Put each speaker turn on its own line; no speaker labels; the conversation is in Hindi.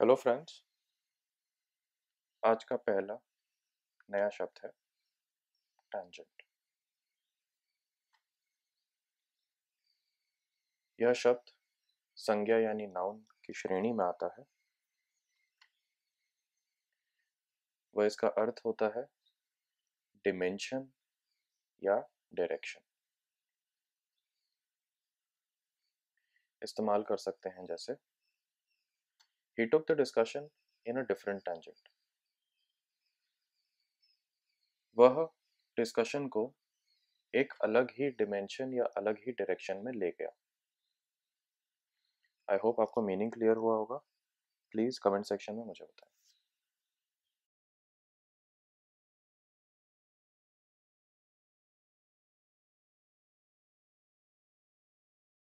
हेलो फ्रेंड्स आज का पहला नया शब्द है टेंजेंट
यह शब्द संज्ञा यानी नाउन की श्रेणी में आता है वह इसका अर्थ होता है डिमेंशन या डायरेक्शन इस्तेमाल कर सकते हैं जैसे He took the discussion in a different tangent. वह डिस्कशन को एक अलग ही डिमेंशन या अलग ही डायरेक्शन में ले गया आई होप आपको मीनिंग क्लियर हुआ होगा प्लीज़ कमेंट सेक्शन में मुझे
बताएं